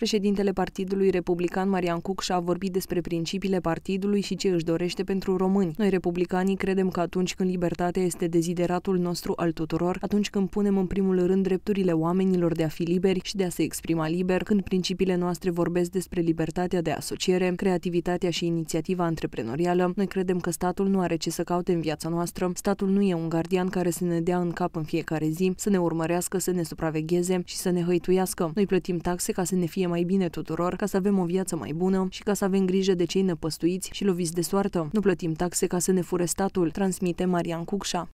Președintele Partidului Republican Marian și a vorbit despre principiile partidului și ce își dorește pentru români. Noi, republicanii, credem că atunci când libertatea este dezideratul nostru al tuturor, atunci când punem în primul rând drepturile oamenilor de a fi liberi și de a se exprima liber, când principiile noastre vorbesc despre libertatea de asociere, creativitatea și inițiativa antreprenorială, noi credem că statul nu are ce să caute în viața noastră, statul nu e un gardian care să ne dea în cap în fiecare zi, să ne urmărească, să ne supravegheze și să ne hăituiască. Noi plătim taxe ca să ne fie fie mai bine tuturor, ca să avem o viață mai bună și ca să avem grijă de cei năpăstuiți și loviți de soartă. Nu plătim taxe ca să ne fure statul, transmite Marian Cucșa.